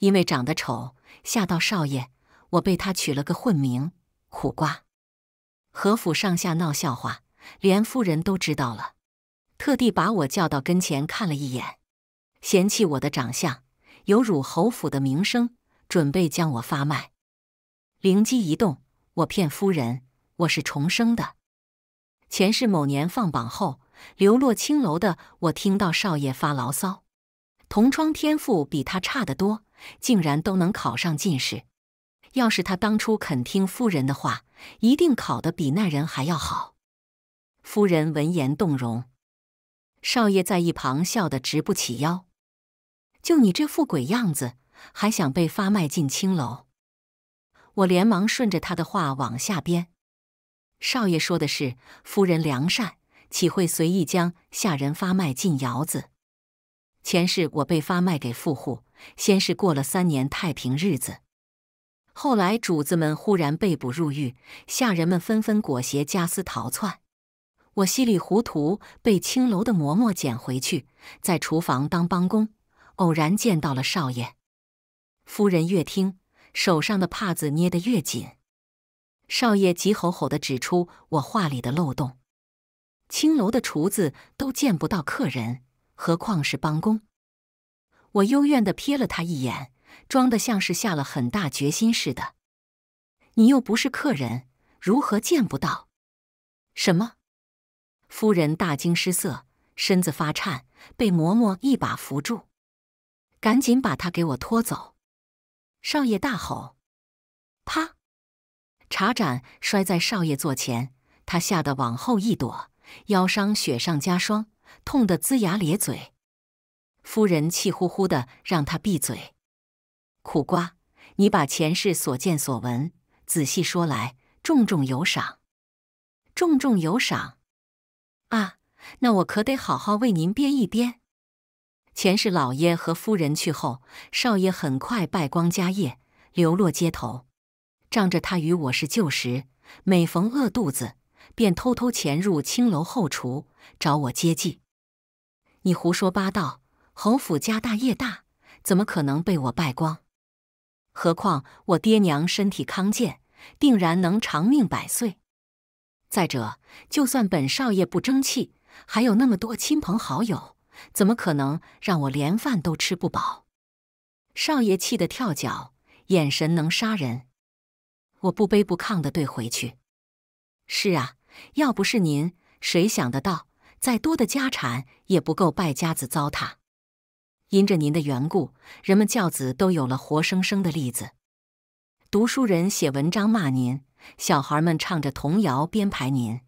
因为长得丑，吓到少爷，我被他取了个混名“苦瓜”。何府上下闹笑话，连夫人都知道了，特地把我叫到跟前看了一眼，嫌弃我的长相，有辱侯府的名声，准备将我发卖。灵机一动，我骗夫人，我是重生的，前世某年放榜后流落青楼的。我听到少爷发牢骚，同窗天赋比他差得多。竟然都能考上进士！要是他当初肯听夫人的话，一定考得比那人还要好。夫人闻言动容，少爷在一旁笑得直不起腰。就你这副鬼样子，还想被发卖进青楼？我连忙顺着他的话往下编。少爷说的是，夫人良善，岂会随意将下人发卖进窑子？前世我被发卖给富户。先是过了三年太平日子，后来主子们忽然被捕入狱，下人们纷纷裹挟家私逃窜。我稀里糊涂被青楼的嬷嬷捡回去，在厨房当帮工，偶然见到了少爷。夫人越听，手上的帕子捏得越紧。少爷急吼吼地指出我话里的漏洞：青楼的厨子都见不到客人，何况是帮工？我幽怨的瞥了他一眼，装的像是下了很大决心似的。你又不是客人，如何见不到？什么？夫人大惊失色，身子发颤，被嬷嬷一把扶住，赶紧把他给我拖走。少爷大吼：“啪！”茶盏摔在少爷座前，他吓得往后一躲，腰伤雪上加霜，痛得龇牙咧嘴。夫人气呼呼的让他闭嘴。苦瓜，你把前世所见所闻仔细说来，重重有赏，重重有赏啊！那我可得好好为您编一编。前世老爷和夫人去后，少爷很快败光家业，流落街头。仗着他与我是旧识，每逢饿肚子，便偷偷潜入青楼后厨找我接济。你胡说八道！侯府家大业大，怎么可能被我败光？何况我爹娘身体康健，定然能长命百岁。再者，就算本少爷不争气，还有那么多亲朋好友，怎么可能让我连饭都吃不饱？少爷气得跳脚，眼神能杀人。我不卑不亢地怼回去：“是啊，要不是您，谁想得到？再多的家产也不够败家子糟蹋。”因着您的缘故，人们教子都有了活生生的例子。读书人写文章骂您，小孩们唱着童谣编排您。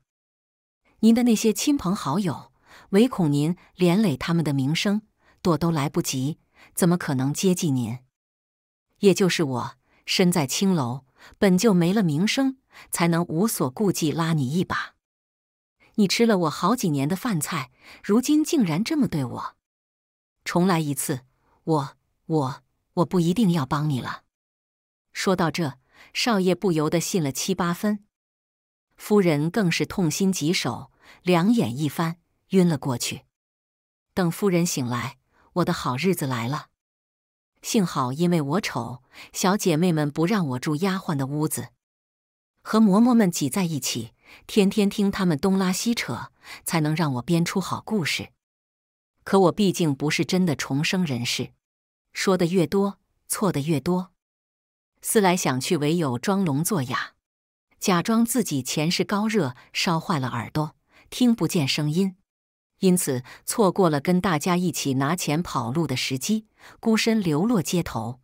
您的那些亲朋好友，唯恐您连累他们的名声，躲都来不及，怎么可能接济您？也就是我身在青楼，本就没了名声，才能无所顾忌拉你一把。你吃了我好几年的饭菜，如今竟然这么对我！重来一次，我我我不一定要帮你了。说到这，少爷不由得信了七八分，夫人更是痛心疾首，两眼一翻，晕了过去。等夫人醒来，我的好日子来了。幸好因为我丑，小姐妹们不让我住丫鬟的屋子，和嬷嬷们挤在一起，天天听她们东拉西扯，才能让我编出好故事。可我毕竟不是真的重生人士，说的越多，错的越多。思来想去，唯有装聋作哑，假装自己前世高热烧坏了耳朵，听不见声音，因此错过了跟大家一起拿钱跑路的时机，孤身流落街头，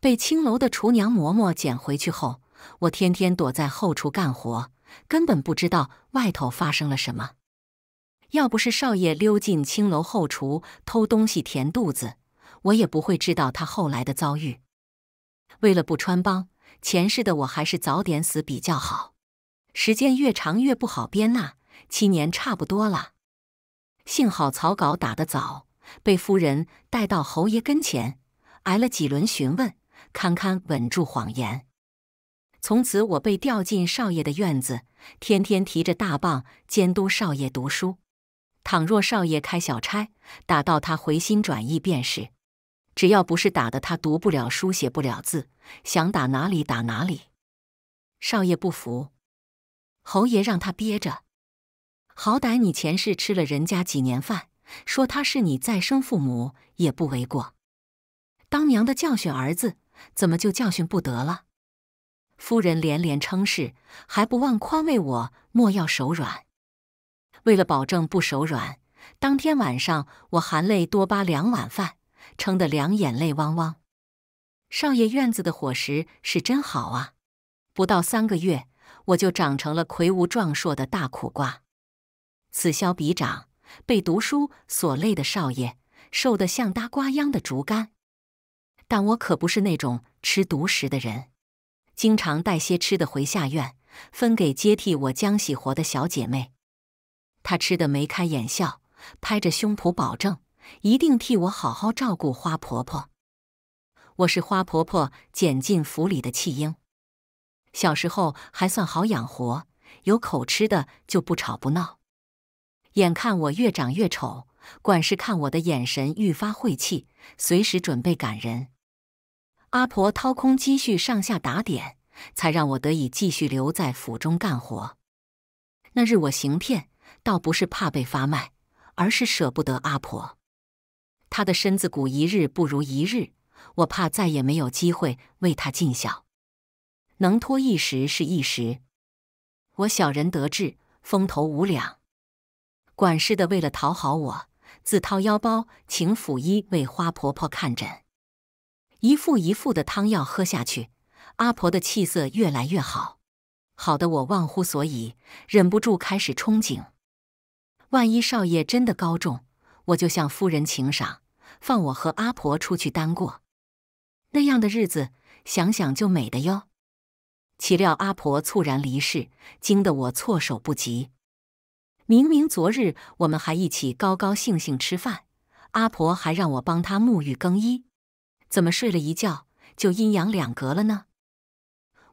被青楼的厨娘嬷嬷捡回去后，我天天躲在后厨干活，根本不知道外头发生了什么。要不是少爷溜进青楼后厨偷东西填肚子，我也不会知道他后来的遭遇。为了不穿帮，前世的我还是早点死比较好。时间越长越不好编啊，七年差不多了。幸好草稿打得早，被夫人带到侯爷跟前，挨了几轮询问，堪堪稳住谎言。从此我被调进少爷的院子，天天提着大棒监督少爷读书。倘若少爷开小差，打到他回心转意便是；只要不是打得他读不了书、写不了字，想打哪里打哪里。少爷不服，侯爷让他憋着。好歹你前世吃了人家几年饭，说他是你再生父母也不为过。当娘的教训儿子，怎么就教训不得了？夫人连连称是，还不忘宽慰我莫要手软。为了保证不手软，当天晚上我含泪多扒两碗饭，撑得两眼泪汪汪。少爷院子的伙食是真好啊！不到三个月，我就长成了魁梧壮硕的大苦瓜。此消彼长，被读书所累的少爷，瘦得像搭瓜秧的竹竿。但我可不是那种吃独食的人，经常带些吃的回下院，分给接替我将洗活的小姐妹。她吃得眉开眼笑，拍着胸脯保证，一定替我好好照顾花婆婆。我是花婆婆捡进府里的弃婴，小时候还算好养活，有口吃的就不吵不闹。眼看我越长越丑，管事看我的眼神愈发晦气，随时准备赶人。阿婆掏空积蓄，上下打点，才让我得以继续留在府中干活。那日我行骗。倒不是怕被发卖，而是舍不得阿婆。她的身子骨一日不如一日，我怕再也没有机会为她尽孝。能拖一时是一时，我小人得志，风头无两。管事的为了讨好我，自掏腰包请府医为花婆婆看诊。一副一副的汤药喝下去，阿婆的气色越来越好，好得我忘乎所以，忍不住开始憧憬。万一少爷真的高中，我就向夫人请赏，放我和阿婆出去单过。那样的日子，想想就美的哟。岂料阿婆猝然离世，惊得我措手不及。明明昨日我们还一起高高兴兴吃饭，阿婆还让我帮她沐浴更衣，怎么睡了一觉就阴阳两隔了呢？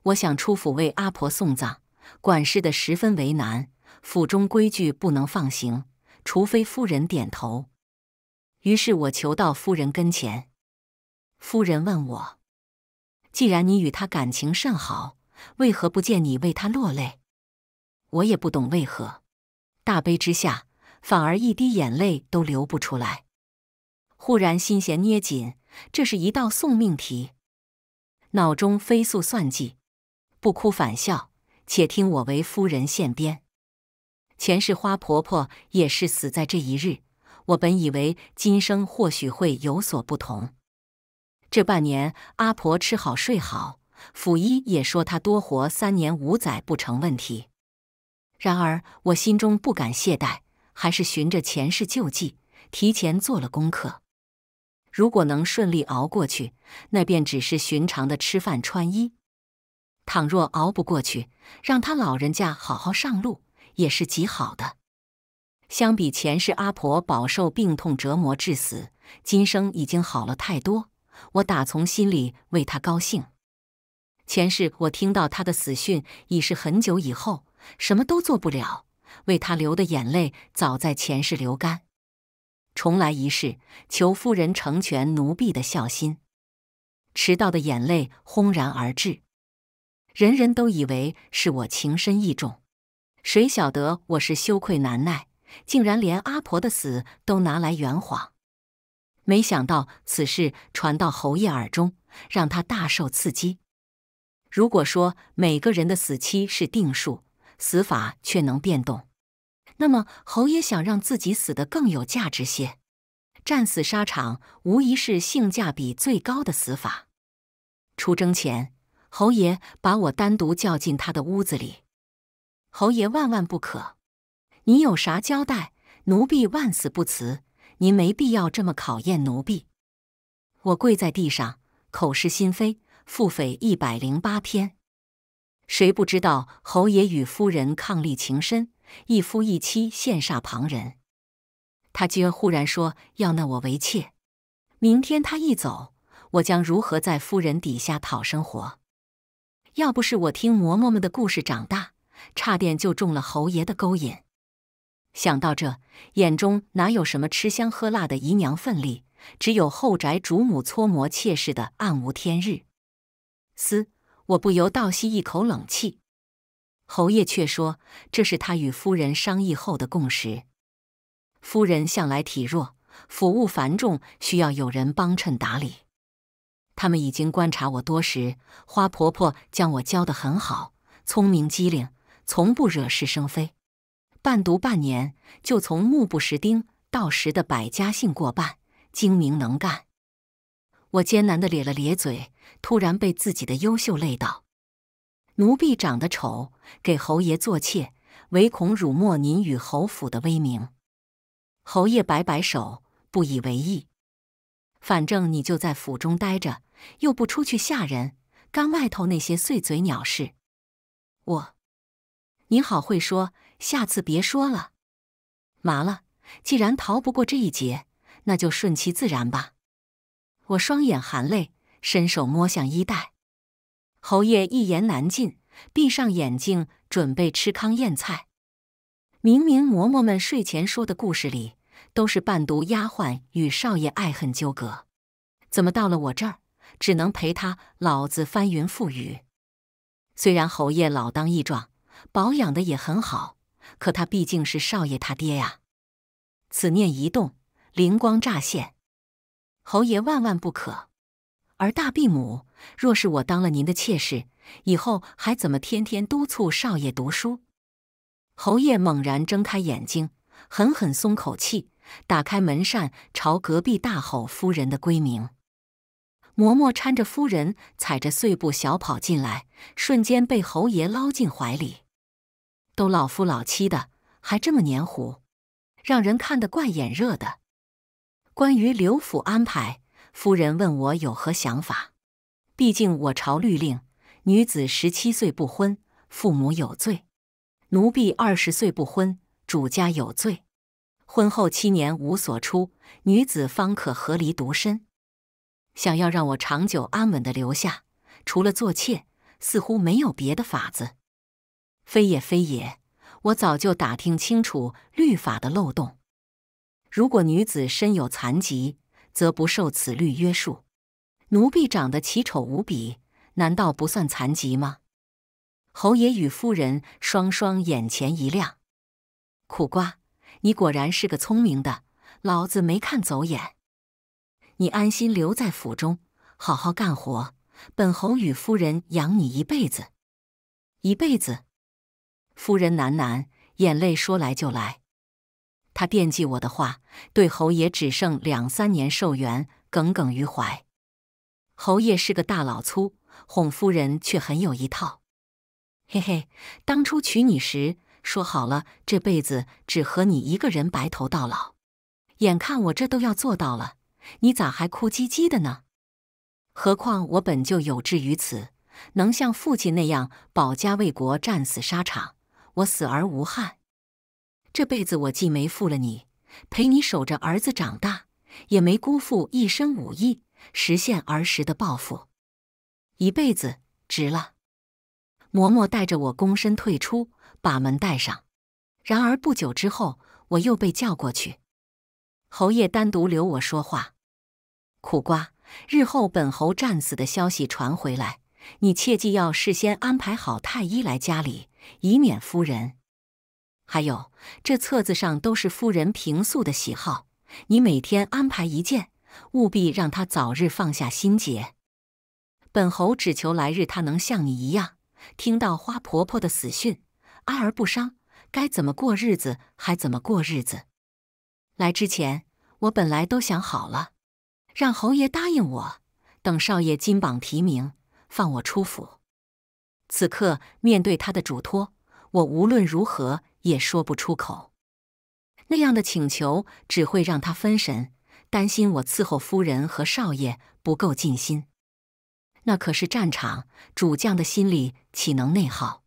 我想出府为阿婆送葬，管事的十分为难。府中规矩不能放行，除非夫人点头。于是我求到夫人跟前，夫人问我：“既然你与他感情甚好，为何不见你为他落泪？”我也不懂为何，大悲之下反而一滴眼泪都流不出来。忽然心弦捏紧，这是一道送命题，脑中飞速算计，不哭反笑，且听我为夫人现编。前世花婆婆也是死在这一日，我本以为今生或许会有所不同。这半年阿婆吃好睡好，府医也说她多活三年五载不成问题。然而我心中不敢懈怠，还是循着前世救济，提前做了功课。如果能顺利熬过去，那便只是寻常的吃饭穿衣；倘若熬不过去，让他老人家好好上路。也是极好的。相比前世阿婆饱受病痛折磨致死，今生已经好了太多。我打从心里为她高兴。前世我听到她的死讯已是很久以后，什么都做不了，为她流的眼泪早在前世流干。重来一世，求夫人成全奴婢的孝心。迟到的眼泪轰然而至，人人都以为是我情深意重。谁晓得我是羞愧难耐，竟然连阿婆的死都拿来圆谎。没想到此事传到侯爷耳中，让他大受刺激。如果说每个人的死期是定数，死法却能变动，那么侯爷想让自己死的更有价值些，战死沙场无疑是性价比最高的死法。出征前，侯爷把我单独叫进他的屋子里。侯爷万万不可！你有啥交代，奴婢万死不辞。您没必要这么考验奴婢。我跪在地上，口是心非，腹诽一百零八篇。谁不知道侯爷与夫人伉俪情深，一夫一妻羡煞旁人？他今儿忽然说要纳我为妾。明天他一走，我将如何在夫人底下讨生活？要不是我听嬷嬷们的故事长大。差点就中了侯爷的勾引。想到这，眼中哪有什么吃香喝辣的姨娘奋力，只有后宅主母搓磨妾室的暗无天日。嘶！我不由倒吸一口冷气。侯爷却说，这是他与夫人商议后的共识。夫人向来体弱，府务繁重，需要有人帮衬打理。他们已经观察我多时，花婆婆将我教得很好，聪明机灵。从不惹是生非，伴读半年，就从目不识丁到识得百家姓过半，精明能干。我艰难的咧了咧嘴，突然被自己的优秀累到。奴婢长得丑，给侯爷做妾，唯恐辱没您与侯府的威名。侯爷摆摆手，不以为意。反正你就在府中待着，又不出去吓人，干外头那些碎嘴鸟事。我。你好，会说，下次别说了。麻了，既然逃不过这一劫，那就顺其自然吧。我双眼含泪，伸手摸向衣袋。侯爷一言难尽，闭上眼睛准备吃糠咽菜。明明嬷嬷们睡前说的故事里都是伴读丫鬟与少爷爱恨纠葛，怎么到了我这儿，只能陪他老子翻云覆雨？虽然侯爷老当益壮。保养的也很好，可他毕竟是少爷他爹呀。此念一动，灵光乍现。侯爷万万不可！而大婢母，若是我当了您的妾室，以后还怎么天天督促少爷读书？侯爷猛然睁开眼睛，狠狠松口气，打开门扇，朝隔壁大吼：“夫人的闺名！”嬷嬷搀着夫人，踩着碎步小跑进来，瞬间被侯爷捞进怀里。都老夫老妻的，还这么黏糊，让人看得怪眼热的。关于刘府安排，夫人问我有何想法。毕竟我朝律令，女子十七岁不婚，父母有罪；奴婢二十岁不婚，主家有罪。婚后七年无所出，女子方可合离独身。想要让我长久安稳的留下，除了做妾，似乎没有别的法子。非也，非也，我早就打听清楚律法的漏洞。如果女子身有残疾，则不受此律约束。奴婢长得奇丑无比，难道不算残疾吗？侯爷与夫人双双眼前一亮。苦瓜，你果然是个聪明的，老子没看走眼。你安心留在府中，好好干活，本侯与夫人养你一辈子。一辈子。夫人喃喃，眼泪说来就来。她惦记我的话，对侯爷只剩两三年寿元，耿耿于怀。侯爷是个大老粗，哄夫人却很有一套。嘿嘿，当初娶你时说好了，这辈子只和你一个人白头到老。眼看我这都要做到了，你咋还哭唧唧的呢？何况我本就有志于此，能像父亲那样保家卫国，战死沙场。我死而无憾，这辈子我既没负了你，陪你守着儿子长大，也没辜负一身武艺，实现儿时的抱负，一辈子值了。嬷嬷带着我躬身退出，把门带上。然而不久之后，我又被叫过去，侯爷单独留我说话。苦瓜，日后本侯战死的消息传回来，你切记要事先安排好太医来家里。以免夫人，还有这册子上都是夫人平素的喜好，你每天安排一件，务必让她早日放下心结。本侯只求来日她能像你一样，听到花婆婆的死讯，哀而不伤，该怎么过日子还怎么过日子。来之前，我本来都想好了，让侯爷答应我，等少爷金榜题名，放我出府。此刻面对他的嘱托，我无论如何也说不出口。那样的请求只会让他分神，担心我伺候夫人和少爷不够尽心。那可是战场，主将的心里岂能内耗？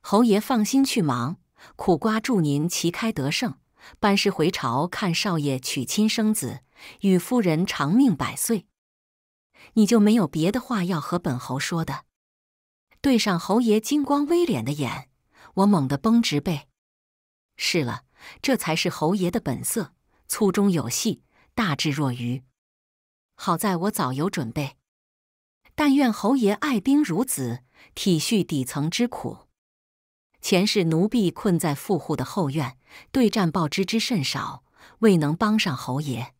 侯爷放心去忙，苦瓜祝您旗开得胜，班师回朝，看少爷娶亲生子，与夫人长命百岁。你就没有别的话要和本侯说的？对上侯爷金光微敛的眼，我猛地绷直背。是了，这才是侯爷的本色，粗中有细，大智若愚。好在我早有准备，但愿侯爷爱兵如子，体恤底层之苦。前世奴婢困在富户的后院，对战报知之甚少，未能帮上侯爷。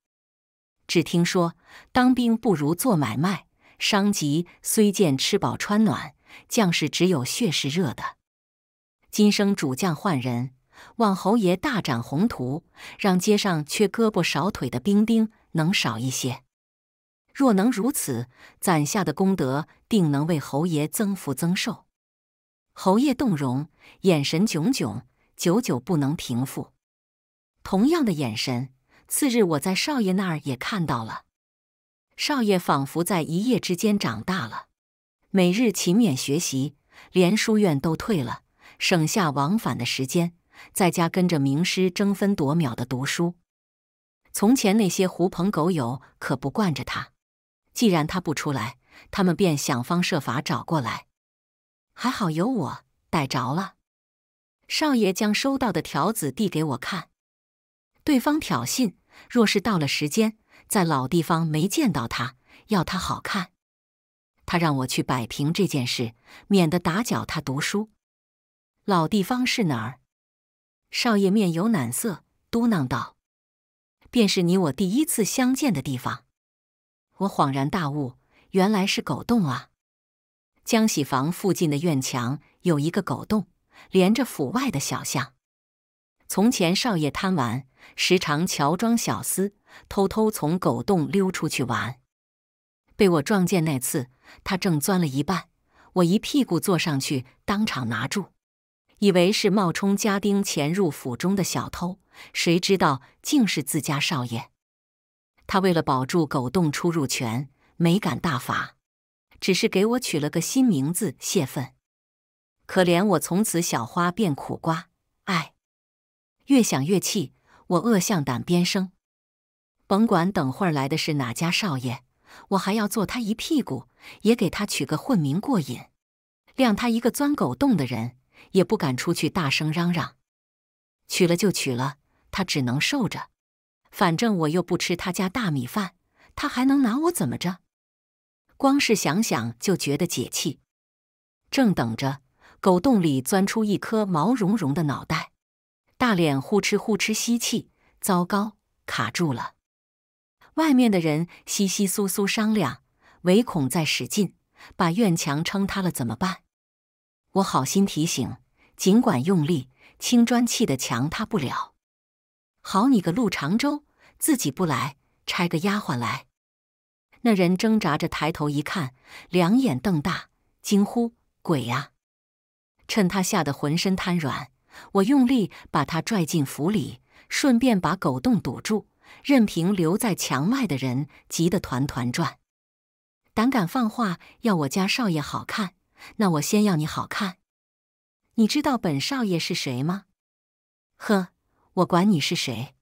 只听说当兵不如做买卖，商籍虽见吃饱穿暖。将士只有血是热的。今生主将换人，望侯爷大展宏图，让街上缺胳膊少腿的兵丁能少一些。若能如此，攒下的功德定能为侯爷增福增寿。侯爷动容，眼神炯炯，久久不能平复。同样的眼神，次日我在少爷那儿也看到了。少爷仿佛在一夜之间长大了。每日勤勉学习，连书院都退了，省下往返的时间，在家跟着名师争分夺秒的读书。从前那些狐朋狗友可不惯着他，既然他不出来，他们便想方设法找过来。还好有我逮着了。少爷将收到的条子递给我看，对方挑衅，若是到了时间，在老地方没见到他，要他好看。他让我去摆平这件事，免得打搅他读书。老地方是哪儿？少爷面有难色，嘟囔道：“便是你我第一次相见的地方。”我恍然大悟，原来是狗洞啊！江喜房附近的院墙有一个狗洞，连着府外的小巷。从前少爷贪玩，时常乔装小厮，偷偷从狗洞溜出去玩，被我撞见那次。他正钻了一半，我一屁股坐上去，当场拿住，以为是冒充家丁潜入府中的小偷，谁知道竟是自家少爷。他为了保住狗洞出入权，没敢大法，只是给我取了个新名字泄愤。可怜我从此小花变苦瓜，哎，越想越气，我恶向胆边生，甭管等会儿来的是哪家少爷。我还要坐他一屁股，也给他取个混名过瘾，谅他一个钻狗洞的人也不敢出去大声嚷嚷。娶了就娶了，他只能受着，反正我又不吃他家大米饭，他还能拿我怎么着？光是想想就觉得解气。正等着狗洞里钻出一颗毛茸茸的脑袋，大脸呼哧呼哧吸气，糟糕，卡住了。外面的人窸窸窣窣商量，唯恐再使劲，把院墙撑塌了怎么办？我好心提醒，尽管用力，青砖砌的墙塌不了。好你个陆长洲，自己不来，拆个丫鬟来。那人挣扎着抬头一看，两眼瞪大，惊呼：“鬼呀！”趁他吓得浑身瘫软，我用力把他拽进府里，顺便把狗洞堵住。任凭留在墙外的人急得团团转，胆敢放话要我家少爷好看，那我先要你好看！你知道本少爷是谁吗？呵，我管你是谁！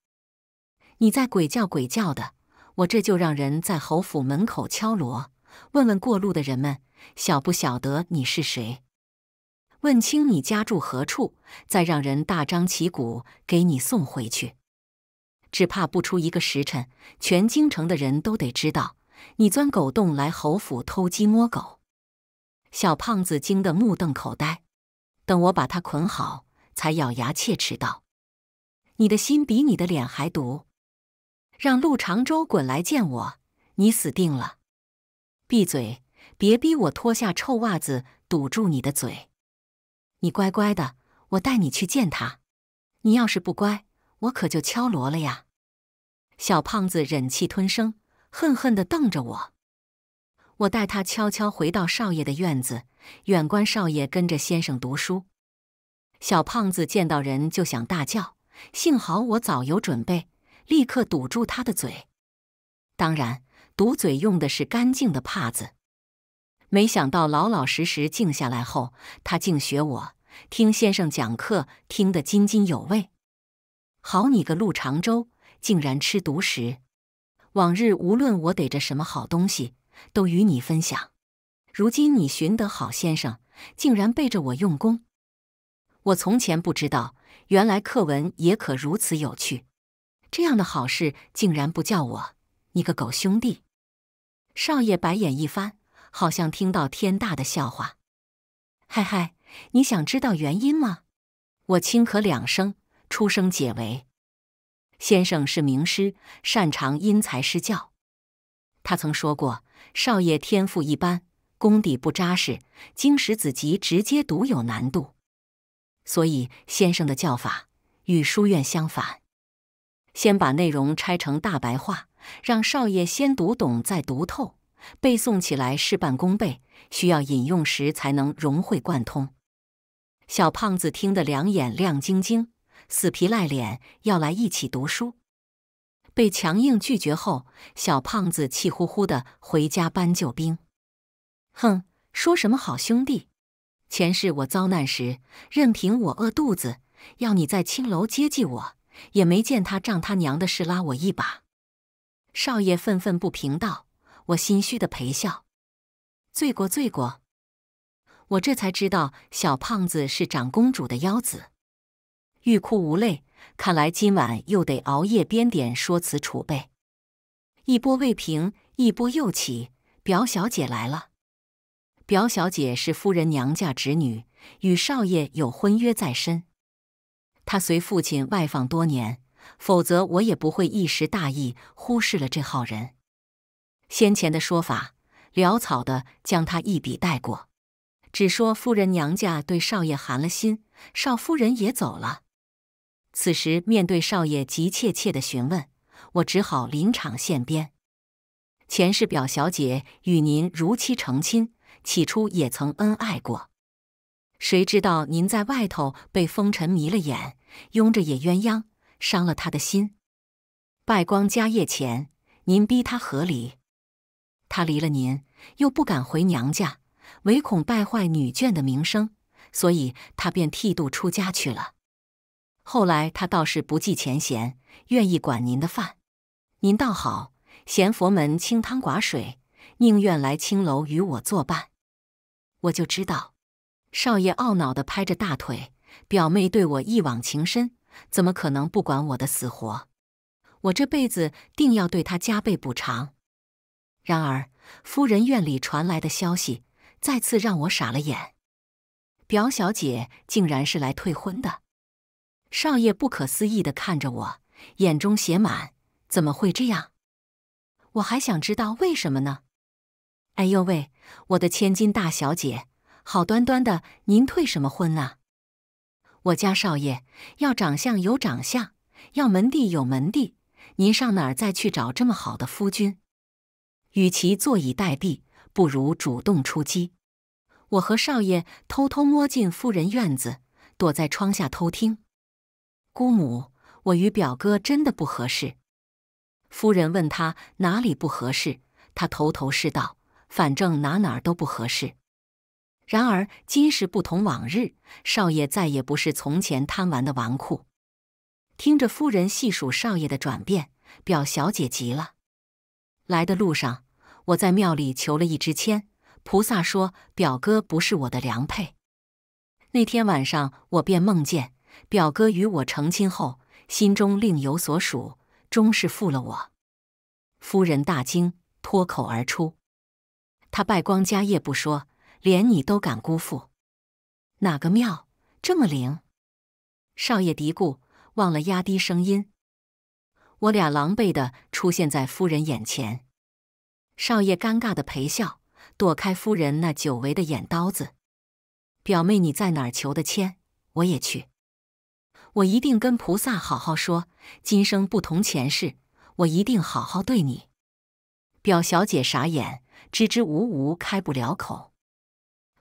你在鬼叫鬼叫的，我这就让人在侯府门口敲锣，问问过路的人们，晓不晓得你是谁？问清你家住何处，再让人大张旗鼓给你送回去。只怕不出一个时辰，全京城的人都得知道你钻狗洞来侯府偷鸡摸狗。小胖子惊得目瞪口呆，等我把他捆好，才咬牙切齿道：“你的心比你的脸还毒，让陆长洲滚来见我，你死定了！闭嘴，别逼我脱下臭袜子堵住你的嘴。你乖乖的，我带你去见他。你要是不乖……”我可就敲锣了呀！小胖子忍气吞声，恨恨地瞪着我。我带他悄悄回到少爷的院子，远观少爷跟着先生读书。小胖子见到人就想大叫，幸好我早有准备，立刻堵住他的嘴。当然，堵嘴用的是干净的帕子。没想到老老实实静下来后，他竟学我听先生讲课，听得津津有味。好你个陆长洲，竟然吃独食！往日无论我逮着什么好东西，都与你分享。如今你寻得好先生，竟然背着我用功。我从前不知道，原来课文也可如此有趣。这样的好事竟然不叫我，你个狗兄弟！少爷白眼一翻，好像听到天大的笑话。嗨嗨，你想知道原因吗？我轻咳两声。出生解围。先生是名师，擅长因材施教。他曾说过：“少爷天赋一般，功底不扎实，经史子集直接读有难度。”所以先生的教法与书院相反，先把内容拆成大白话，让少爷先读懂再读透，背诵起来事半功倍，需要引用时才能融会贯通。小胖子听得两眼亮晶晶。死皮赖脸要来一起读书，被强硬拒绝后，小胖子气呼呼的回家搬救兵。哼，说什么好兄弟？前世我遭难时，任凭我饿肚子，要你在青楼接济我，也没见他仗他娘的事拉我一把。少爷愤愤不平道：“我心虚的陪笑，罪过罪过。”我这才知道，小胖子是长公主的幺子。欲哭无泪，看来今晚又得熬夜编点说辞储备。一波未平，一波又起。表小姐来了。表小姐是夫人娘家侄女，与少爷有婚约在身。她随父亲外放多年，否则我也不会一时大意忽视了这号人。先前的说法，潦草的将她一笔带过，只说夫人娘家对少爷寒了心，少夫人也走了。此时面对少爷急切切的询问，我只好临场现编。前世表小姐与您如期成亲，起初也曾恩爱过，谁知道您在外头被风尘迷了眼，拥着野鸳鸯，伤了他的心，败光家业钱，您逼他和离，他离了您又不敢回娘家，唯恐败坏女眷的名声，所以他便剃度出家去了。后来他倒是不计前嫌，愿意管您的饭。您倒好，嫌佛门清汤寡水，宁愿来青楼与我作伴。我就知道，少爷懊恼地拍着大腿，表妹对我一往情深，怎么可能不管我的死活？我这辈子定要对她加倍补偿。然而，夫人院里传来的消息再次让我傻了眼：表小姐竟然是来退婚的。少爷不可思议地看着我，眼中写满“怎么会这样？”我还想知道为什么呢。哎呦喂，我的千金大小姐，好端端的您退什么婚啊？我家少爷要长相有长相，要门第有门第，您上哪儿再去找这么好的夫君？与其坐以待毙，不如主动出击。我和少爷偷偷摸进夫人院子，躲在窗下偷听。姑母，我与表哥真的不合适。夫人问他哪里不合适，他头头是道，反正哪哪儿都不合适。然而今时不同往日，少爷再也不是从前贪玩的纨绔。听着夫人细数少爷的转变，表小姐急了。来的路上，我在庙里求了一支签，菩萨说表哥不是我的良配。那天晚上，我便梦见。表哥与我成亲后，心中另有所属，终是负了我。夫人大惊，脱口而出：“他败光家业不说，连你都敢辜负？哪个庙这么灵？”少爷嘀咕，忘了压低声音。我俩狼狈地出现在夫人眼前，少爷尴尬地陪笑，躲开夫人那久违的眼刀子。表妹你在哪儿求的签？我也去。我一定跟菩萨好好说，今生不同前世，我一定好好对你。表小姐傻眼，支支吾吾开不了口。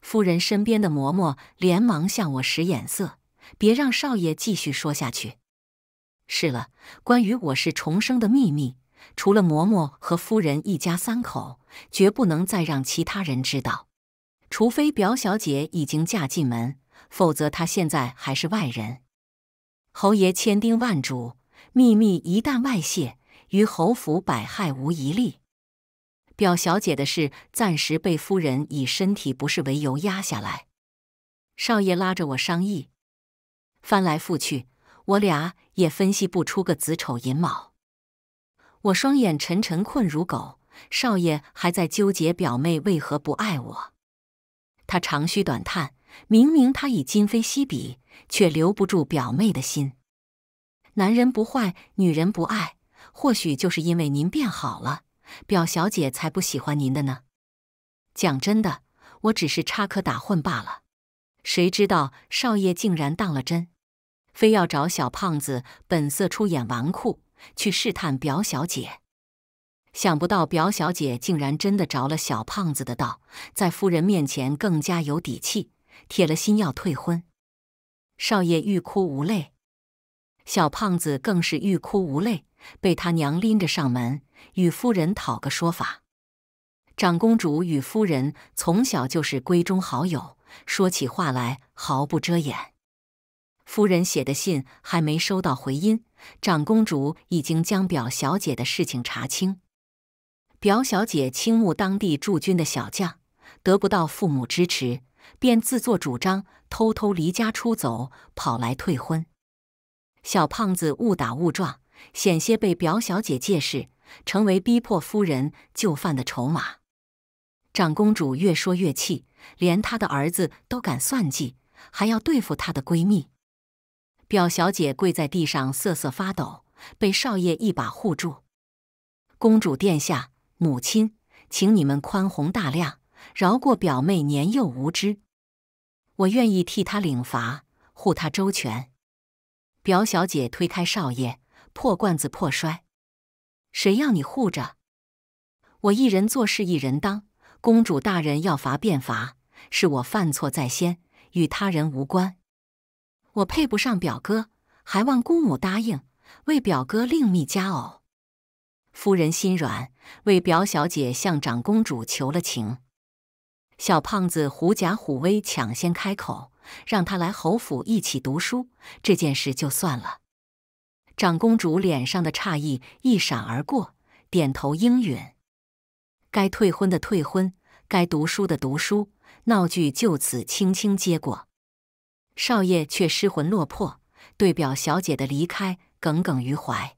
夫人身边的嬷嬷连忙向我使眼色，别让少爷继续说下去。是了，关于我是重生的秘密，除了嬷嬷和夫人一家三口，绝不能再让其他人知道。除非表小姐已经嫁进门，否则她现在还是外人。侯爷千叮万嘱，秘密一旦外泄，于侯府百害无一利。表小姐的事暂时被夫人以身体不适为由压下来。少爷拉着我商议，翻来覆去，我俩也分析不出个子丑寅卯。我双眼沉沉，困如狗。少爷还在纠结表妹为何不爱我。他长吁短叹，明明他已今非昔比。却留不住表妹的心。男人不坏，女人不爱，或许就是因为您变好了，表小姐才不喜欢您的呢。讲真的，我只是插科打诨罢了。谁知道少爷竟然当了真，非要找小胖子本色出演纨绔，去试探表小姐。想不到表小姐竟然真的着了小胖子的道，在夫人面前更加有底气，铁了心要退婚。少爷欲哭无泪，小胖子更是欲哭无泪，被他娘拎着上门与夫人讨个说法。长公主与夫人从小就是闺中好友，说起话来毫不遮掩。夫人写的信还没收到回音，长公主已经将表小姐的事情查清。表小姐倾慕当地驻军的小将，得不到父母支持。便自作主张，偷偷离家出走，跑来退婚。小胖子误打误撞，险些被表小姐借势，成为逼迫夫人就范的筹码。长公主越说越气，连她的儿子都敢算计，还要对付她的闺蜜。表小姐跪在地上瑟瑟发抖，被少爷一把护住。公主殿下，母亲，请你们宽宏大量。饶过表妹年幼无知，我愿意替她领罚，护她周全。表小姐推开少爷，破罐子破摔，谁要你护着？我一人做事一人当，公主大人要罚便罚，是我犯错在先，与他人无关。我配不上表哥，还望姑母答应，为表哥另觅佳偶。夫人心软，为表小姐向长公主求了情。小胖子狐假虎威，抢先开口，让他来侯府一起读书，这件事就算了。长公主脸上的诧异一闪而过，点头应允。该退婚的退婚，该读书的读书，闹剧就此轻轻接过。少爷却失魂落魄，对表小姐的离开耿耿于怀。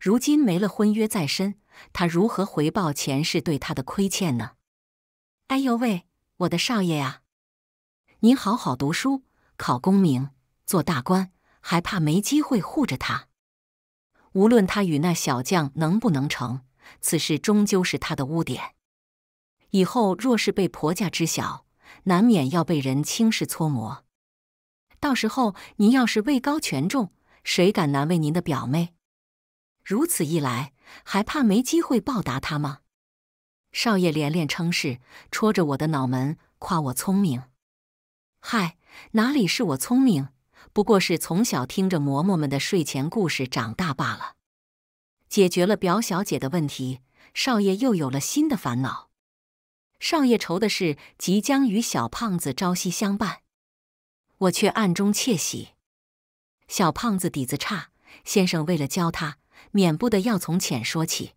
如今没了婚约在身，他如何回报前世对他的亏欠呢？哎呦喂，我的少爷呀，您好好读书，考功名，做大官，还怕没机会护着他？无论他与那小将能不能成，此事终究是他的污点。以后若是被婆家知晓，难免要被人轻视搓磨。到时候您要是位高权重，谁敢难为您的表妹？如此一来，还怕没机会报答他吗？少爷连连称是，戳着我的脑门夸我聪明。嗨，哪里是我聪明？不过是从小听着嬷嬷们的睡前故事长大罢了。解决了表小姐的问题，少爷又有了新的烦恼。少爷愁的是即将与小胖子朝夕相伴，我却暗中窃喜。小胖子底子差，先生为了教他，免不得要从浅说起。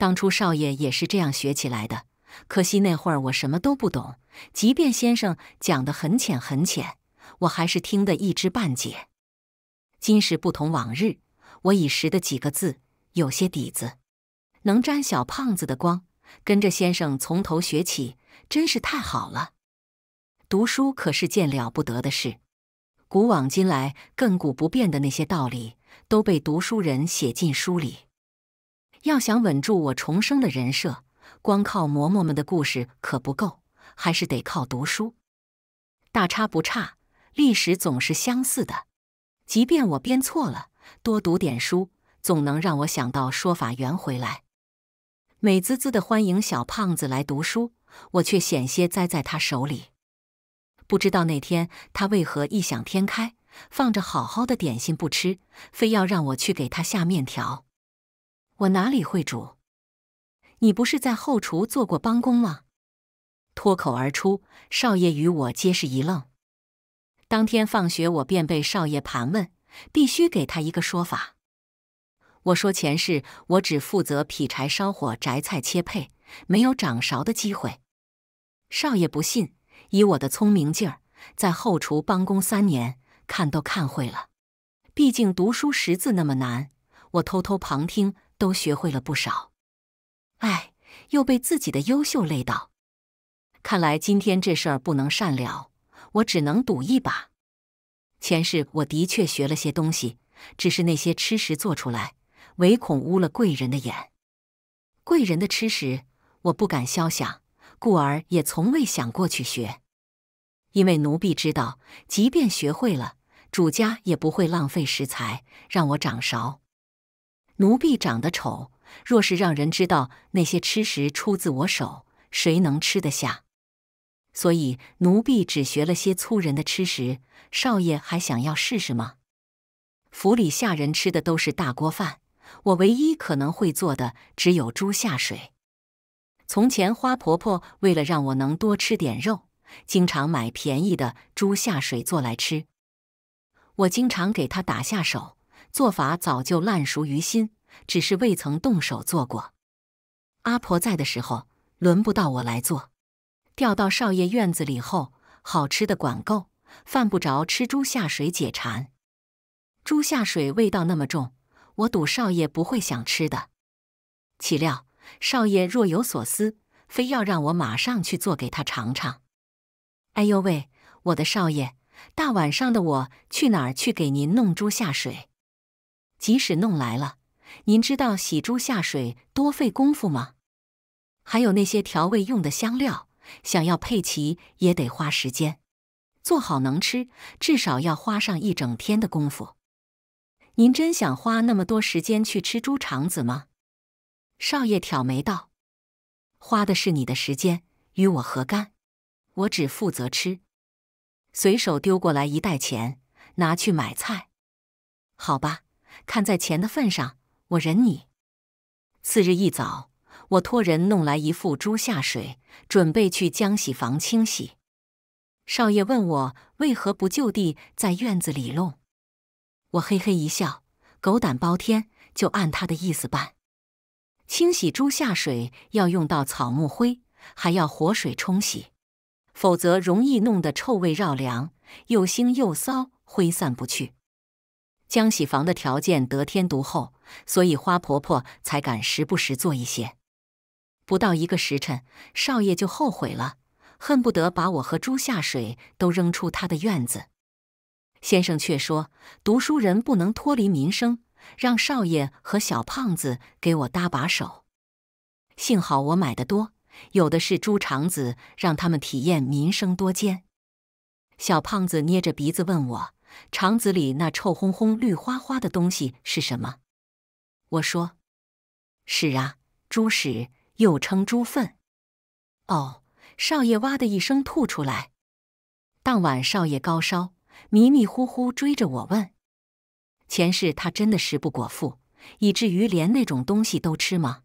当初少爷也是这样学起来的，可惜那会儿我什么都不懂。即便先生讲得很浅很浅，我还是听得一知半解。今时不同往日，我已识得几个字，有些底子，能沾小胖子的光，跟着先生从头学起，真是太好了。读书可是件了不得的事，古往今来，亘古不变的那些道理，都被读书人写进书里。要想稳住我重生的人设，光靠嬷嬷们的故事可不够，还是得靠读书。大差不差，历史总是相似的，即便我编错了，多读点书总能让我想到说法圆回来。美滋滋的欢迎小胖子来读书，我却险些栽在他手里。不知道那天他为何异想天开，放着好好的点心不吃，非要让我去给他下面条。我哪里会煮？你不是在后厨做过帮工吗？脱口而出，少爷与我皆是一愣。当天放学，我便被少爷盘问，必须给他一个说法。我说前世我只负责劈柴烧火、择菜切配，没有掌勺的机会。少爷不信，以我的聪明劲儿，在后厨帮工三年，看都看会了。毕竟读书识字那么难，我偷偷旁听。都学会了不少，哎，又被自己的优秀累到。看来今天这事儿不能善了，我只能赌一把。前世我的确学了些东西，只是那些吃食做出来，唯恐污了贵人的眼。贵人的吃食，我不敢消想，故而也从未想过去学。因为奴婢知道，即便学会了，主家也不会浪费食材，让我掌勺。奴婢长得丑，若是让人知道那些吃食出自我手，谁能吃得下？所以奴婢只学了些粗人的吃食。少爷还想要试试吗？府里下人吃的都是大锅饭，我唯一可能会做的只有猪下水。从前花婆婆为了让我能多吃点肉，经常买便宜的猪下水做来吃，我经常给她打下手。做法早就烂熟于心，只是未曾动手做过。阿婆在的时候，轮不到我来做。调到少爷院子里后，好吃的管够，犯不着吃猪下水解馋。猪下水味道那么重，我赌少爷不会想吃的。岂料少爷若有所思，非要让我马上去做给他尝尝。哎呦喂，我的少爷，大晚上的我去哪儿去给您弄猪下水？即使弄来了，您知道洗猪下水多费功夫吗？还有那些调味用的香料，想要配齐也得花时间。做好能吃，至少要花上一整天的功夫。您真想花那么多时间去吃猪肠子吗？少爷挑眉道：“花的是你的时间，与我何干？我只负责吃。”随手丢过来一袋钱，拿去买菜。好吧。看在钱的份上，我忍你。次日一早，我托人弄来一副猪下水，准备去浆洗房清洗。少爷问我为何不就地在院子里弄，我嘿嘿一笑：“狗胆包天，就按他的意思办。”清洗猪下水要用到草木灰，还要活水冲洗，否则容易弄得臭味绕梁，又腥又骚，挥散不去。江喜房的条件得天独厚，所以花婆婆才敢时不时做一些。不到一个时辰，少爷就后悔了，恨不得把我和猪下水都扔出他的院子。先生却说，读书人不能脱离民生，让少爷和小胖子给我搭把手。幸好我买的多，有的是猪肠子，让他们体验民生多艰。小胖子捏着鼻子问我。肠子里那臭烘烘、绿花花的东西是什么？我说：“是啊，猪屎，又称猪粪。”哦，少爷哇的一声吐出来。当晚少爷高烧，迷迷糊糊追着我问：“前世他真的食不果腹，以至于连那种东西都吃吗？”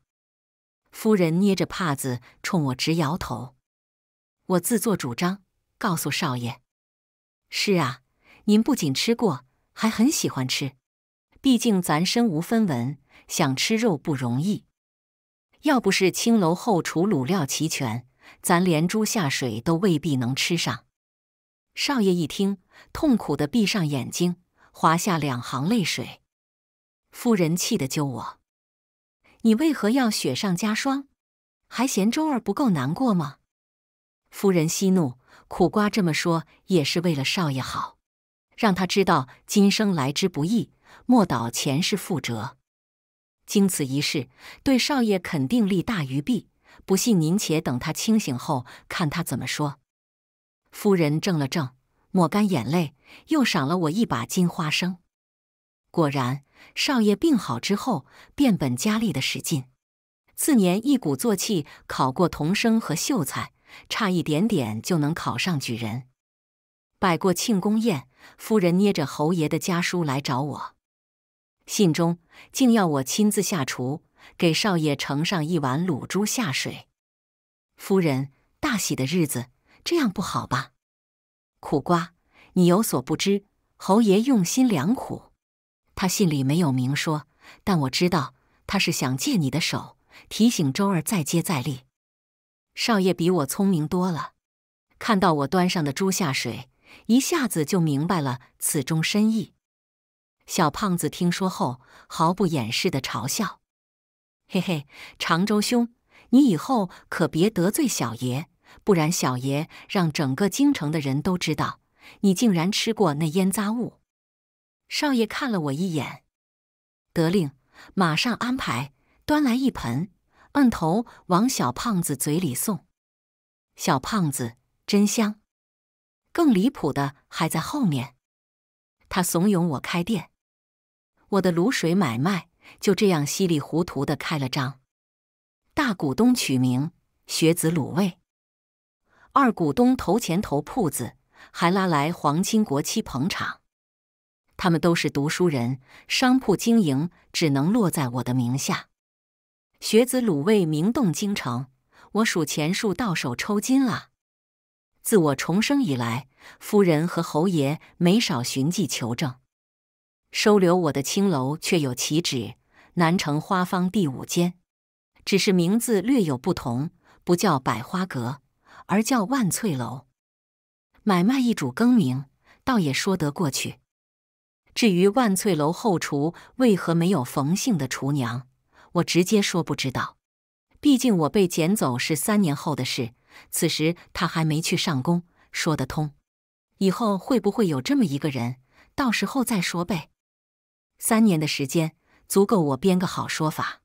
夫人捏着帕子冲我直摇头。我自作主张告诉少爷：“是啊。”您不仅吃过，还很喜欢吃。毕竟咱身无分文，想吃肉不容易。要不是青楼后厨卤料齐全，咱连猪下水都未必能吃上。少爷一听，痛苦地闭上眼睛，滑下两行泪水。夫人气得揪我：“你为何要雪上加霜？还嫌周二不够难过吗？”夫人息怒，苦瓜这么说也是为了少爷好。让他知道今生来之不易，莫蹈前世覆辙。经此一事，对少爷肯定利大于弊。不信您且等他清醒后，看他怎么说。夫人怔了怔，抹干眼泪，又赏了我一把金花生。果然，少爷病好之后，变本加厉的使劲。次年一鼓作气考过童生和秀才，差一点点就能考上举人。摆过庆功宴。夫人捏着侯爷的家书来找我，信中竟要我亲自下厨给少爷盛上一碗卤猪下水。夫人大喜的日子，这样不好吧？苦瓜，你有所不知，侯爷用心良苦。他信里没有明说，但我知道他是想借你的手提醒周儿再接再厉。少爷比我聪明多了，看到我端上的猪下水。一下子就明白了此中深意。小胖子听说后，毫不掩饰的嘲笑：“嘿嘿，常州兄，你以后可别得罪小爷，不然小爷让整个京城的人都知道，你竟然吃过那烟杂物。”少爷看了我一眼，得令，马上安排，端来一盆，摁头往小胖子嘴里送。小胖子，真香。更离谱的还在后面。他怂恿我开店，我的卤水买卖就这样稀里糊涂的开了张。大股东取名学子卤味，二股东投钱投铺子，还拉来皇亲国戚捧场。他们都是读书人，商铺经营只能落在我的名下。学子卤味名动京城，我数钱数到手抽筋了。自我重生以来，夫人和侯爷没少寻迹求证。收留我的青楼却有其址，南城花坊第五间，只是名字略有不同，不叫百花阁，而叫万翠楼。买卖一主更名，倒也说得过去。至于万翠楼后厨为何没有冯姓的厨娘，我直接说不知道。毕竟我被捡走是三年后的事。此时他还没去上工，说得通。以后会不会有这么一个人？到时候再说呗。三年的时间足够我编个好说法。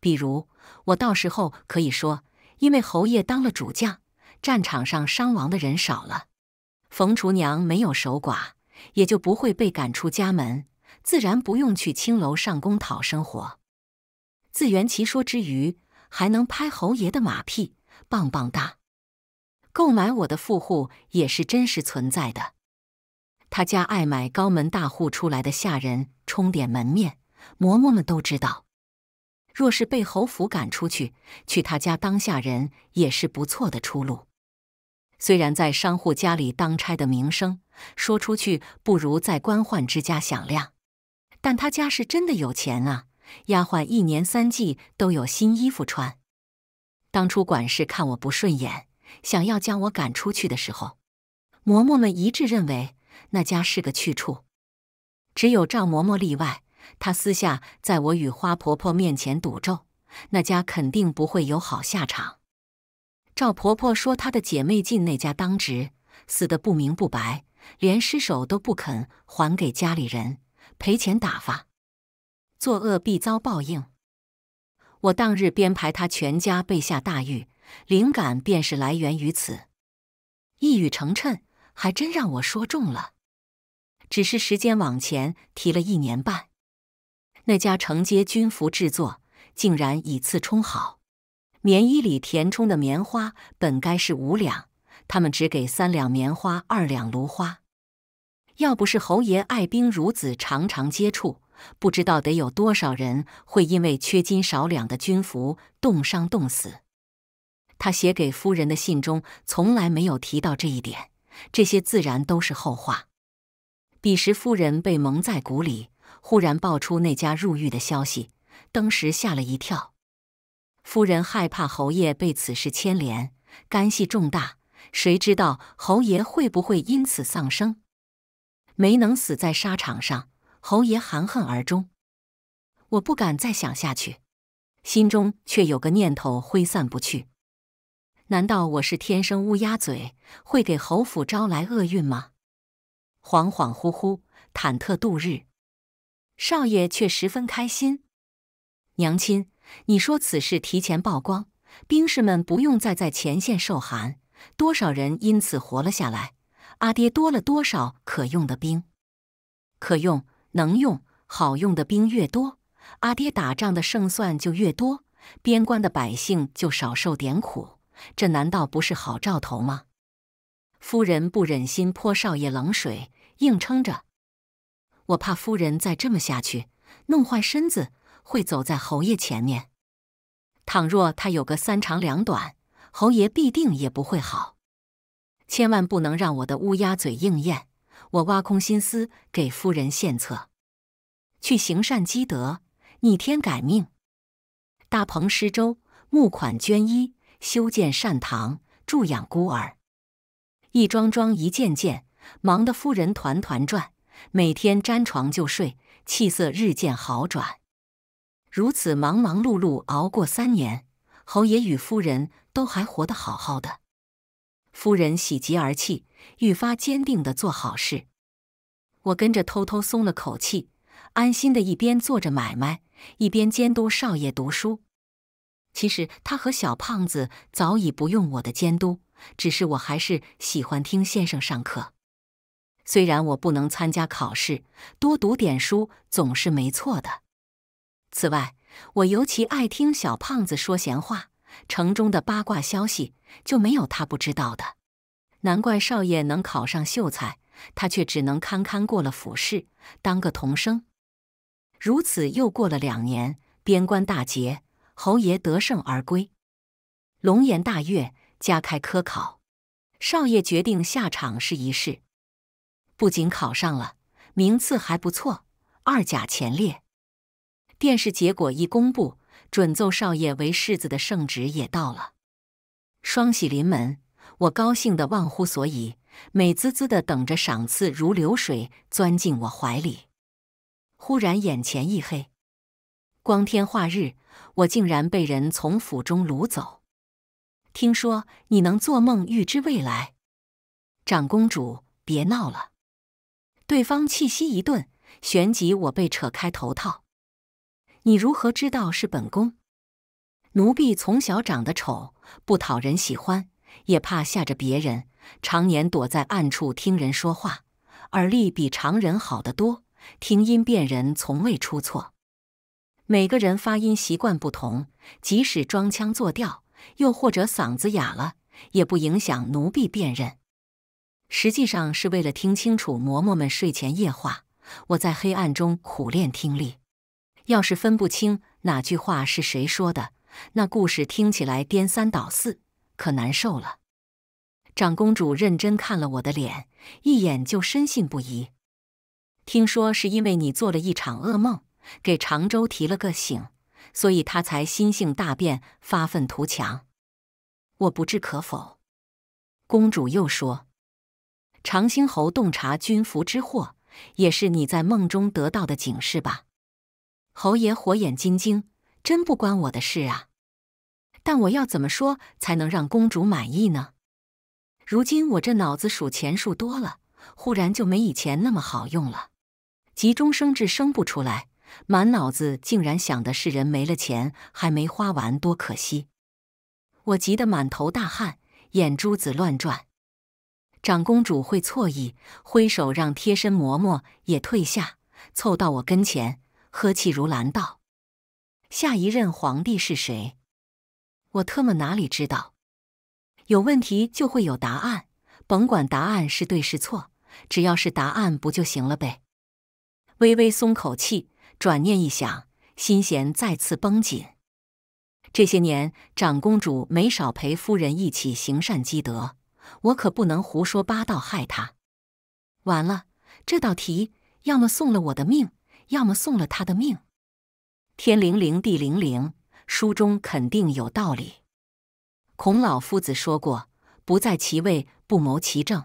比如我到时候可以说，因为侯爷当了主将，战场上伤亡的人少了，冯厨娘没有守寡，也就不会被赶出家门，自然不用去青楼上工讨生活。自圆其说之余，还能拍侯爷的马屁。棒棒哒！购买我的富户也是真实存在的。他家爱买高门大户出来的下人，充点门面。嬷嬷们都知道，若是被侯府赶出去，去他家当下人也是不错的出路。虽然在商户家里当差的名声说出去不如在官宦之家响亮，但他家是真的有钱啊！丫鬟一年三季都有新衣服穿。当初管事看我不顺眼，想要将我赶出去的时候，嬷嬷们一致认为那家是个去处，只有赵嬷嬷例外。她私下在我与花婆婆面前赌咒，那家肯定不会有好下场。赵婆婆说她的姐妹进那家当值，死得不明不白，连尸首都不肯还给家里人，赔钱打发。作恶必遭报应。我当日编排他全家被下大狱，灵感便是来源于此。一语成谶，还真让我说中了。只是时间往前提了一年半，那家承接军服制作，竟然以次充好。棉衣里填充的棉花本该是五两，他们只给三两棉花，二两芦花。要不是侯爷爱兵如子，常常接触。不知道得有多少人会因为缺斤少两的军服冻伤冻死。他写给夫人的信中从来没有提到这一点，这些自然都是后话。彼时夫人被蒙在鼓里，忽然爆出那家入狱的消息，登时吓了一跳。夫人害怕侯爷被此事牵连，干系重大，谁知道侯爷会不会因此丧生？没能死在沙场上。侯爷含恨而终，我不敢再想下去，心中却有个念头挥散不去。难道我是天生乌鸦嘴，会给侯府招来厄运吗？恍恍惚惚，忐忑度日。少爷却十分开心。娘亲，你说此事提前曝光，兵士们不用再在前线受寒，多少人因此活了下来？阿爹多了多少可用的兵？可用。能用好用的兵越多，阿爹打仗的胜算就越多，边关的百姓就少受点苦。这难道不是好兆头吗？夫人不忍心泼少爷冷水，硬撑着。我怕夫人再这么下去，弄坏身子，会走在侯爷前面。倘若他有个三长两短，侯爷必定也不会好。千万不能让我的乌鸦嘴应验。我挖空心思给夫人献策，去行善积德，逆天改命。大鹏施粥，募款捐衣，修建善堂，助养孤儿。一桩桩，一件件，忙得夫人团团转。每天沾床就睡，气色日渐好转。如此忙忙碌碌熬过三年，侯爷与夫人都还活得好好的。夫人喜极而泣，愈发坚定的做好事。我跟着偷偷松了口气，安心的一边做着买卖，一边监督少爷读书。其实他和小胖子早已不用我的监督，只是我还是喜欢听先生上课。虽然我不能参加考试，多读点书总是没错的。此外，我尤其爱听小胖子说闲话。城中的八卦消息就没有他不知道的，难怪少爷能考上秀才，他却只能堪堪过了府试，当个童生。如此又过了两年，边关大捷，侯爷得胜而归，龙颜大悦，加开科考。少爷决定下场试一试，不仅考上了，名次还不错，二甲前列。殿试结果一公布。准奏少爷为世子的圣旨也到了，双喜临门，我高兴的忘乎所以，美滋滋的等着赏赐如流水钻进我怀里。忽然眼前一黑，光天化日，我竟然被人从府中掳走。听说你能做梦预知未来，长公主，别闹了。对方气息一顿，旋即我被扯开头套。你如何知道是本宫？奴婢从小长得丑，不讨人喜欢，也怕吓着别人，常年躲在暗处听人说话，耳力比常人好得多，听音辨人从未出错。每个人发音习惯不同，即使装腔作调，又或者嗓子哑了，也不影响奴婢辨认。实际上是为了听清楚嬷嬷们睡前夜话，我在黑暗中苦练听力。要是分不清哪句话是谁说的，那故事听起来颠三倒四，可难受了。长公主认真看了我的脸一眼，就深信不疑。听说是因为你做了一场噩梦，给常州提了个醒，所以他才心性大变，发愤图强。我不置可否。公主又说：“长兴侯洞察君服之祸，也是你在梦中得到的警示吧？”侯爷火眼金睛，真不关我的事啊！但我要怎么说才能让公主满意呢？如今我这脑子数钱数多了，忽然就没以前那么好用了。急中生智生不出来，满脑子竟然想的是人没了钱还没花完，多可惜！我急得满头大汗，眼珠子乱转。长公主会错意，挥手让贴身嬷嬷也退下，凑到我跟前。呵气如兰道：“下一任皇帝是谁？我特么哪里知道？有问题就会有答案，甭管答案是对是错，只要是答案不就行了呗？”微微松口气，转念一想，心弦再次绷紧。这些年，长公主没少陪夫人一起行善积德，我可不能胡说八道害她。完了，这道题要么送了我的命。要么送了他的命，天灵灵地灵灵，书中肯定有道理。孔老夫子说过：“不在其位，不谋其政。”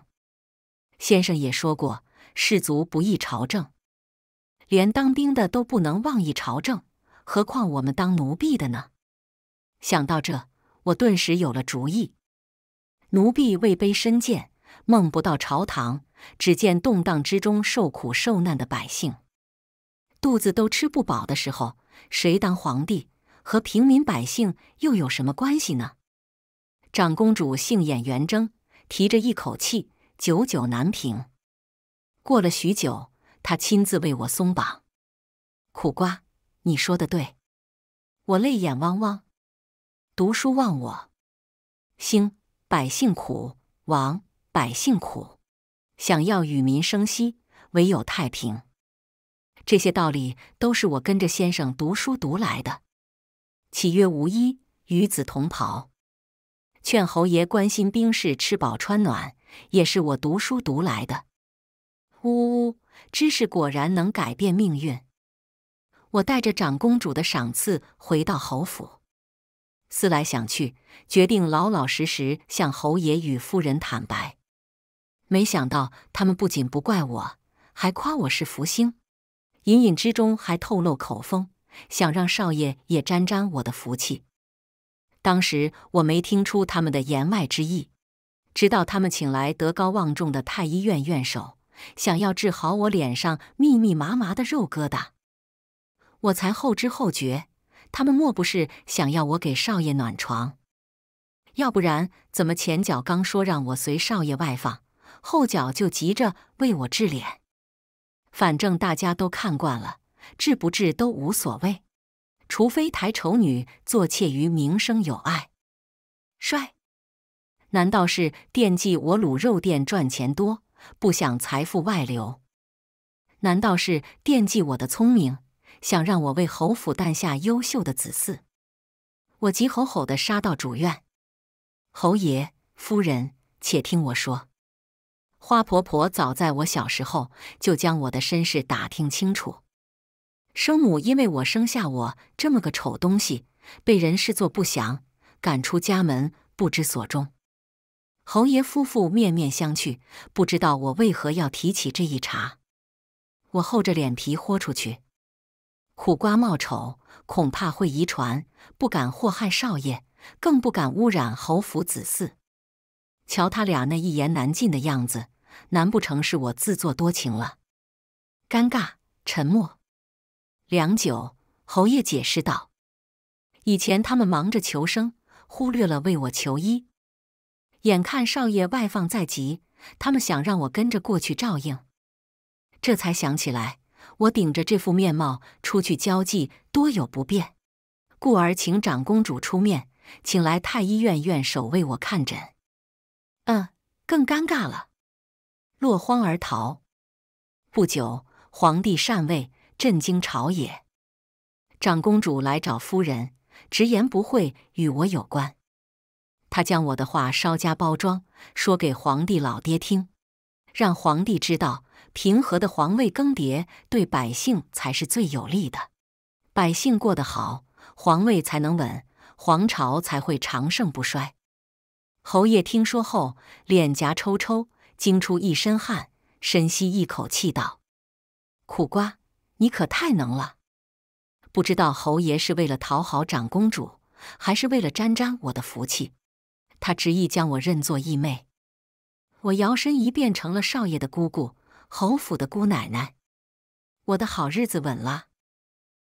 先生也说过：“士卒不议朝政，连当兵的都不能妄议朝政，何况我们当奴婢的呢？”想到这，我顿时有了主意。奴婢位卑身贱，梦不到朝堂，只见动荡之中受苦受难的百姓。肚子都吃不饱的时候，谁当皇帝和平民百姓又有什么关系呢？长公主杏眼圆睁，提着一口气，久久难平。过了许久，她亲自为我松绑。苦瓜，你说的对，我泪眼汪汪。读书忘我，兴百姓苦，亡百姓苦，想要与民生息，唯有太平。这些道理都是我跟着先生读书读来的。岂曰无衣，与子同袍。劝侯爷关心兵士吃饱穿暖，也是我读书读来的。呜呜，知识果然能改变命运。我带着长公主的赏赐回到侯府，思来想去，决定老老实实向侯爷与夫人坦白。没想到他们不仅不怪我，还夸我是福星。隐隐之中还透露口风，想让少爷也沾沾我的福气。当时我没听出他们的言外之意，直到他们请来德高望重的太医院院首，想要治好我脸上密密麻麻的肉疙瘩，我才后知后觉，他们莫不是想要我给少爷暖床？要不然怎么前脚刚说让我随少爷外放，后脚就急着为我治脸？反正大家都看惯了，治不治都无所谓，除非抬丑女做妾，于名声有碍。帅，难道是惦记我卤肉店赚钱多，不想财富外流？难道是惦记我的聪明，想让我为侯府诞下优秀的子嗣？我急吼吼的杀到主院，侯爷、夫人，且听我说。花婆婆早在我小时候就将我的身世打听清楚，生母因为我生下我这么个丑东西，被人视作不祥，赶出家门不知所终。侯爷夫妇面面相觑，不知道我为何要提起这一茬。我厚着脸皮豁出去，苦瓜冒丑，恐怕会遗传，不敢祸害少爷，更不敢污染侯府子嗣。瞧他俩那一言难尽的样子。难不成是我自作多情了？尴尬，沉默，良久，侯爷解释道：“以前他们忙着求生，忽略了为我求医。眼看少爷外放在即，他们想让我跟着过去照应。这才想起来，我顶着这副面貌出去交际多有不便，故而请长公主出面，请来太医院院首为我看诊。”嗯，更尴尬了。落荒而逃。不久，皇帝禅位，震惊朝野。长公主来找夫人，直言不讳：“与我有关。”她将我的话稍加包装，说给皇帝老爹听，让皇帝知道，平和的皇位更迭对百姓才是最有利的。百姓过得好，皇位才能稳，皇朝才会长盛不衰。侯爷听说后，脸颊抽抽。惊出一身汗，深吸一口气道：“苦瓜，你可太能了！不知道侯爷是为了讨好长公主，还是为了沾沾我的福气？他执意将我认作义妹，我摇身一变成了少爷的姑姑，侯府的姑奶奶，我的好日子稳了。”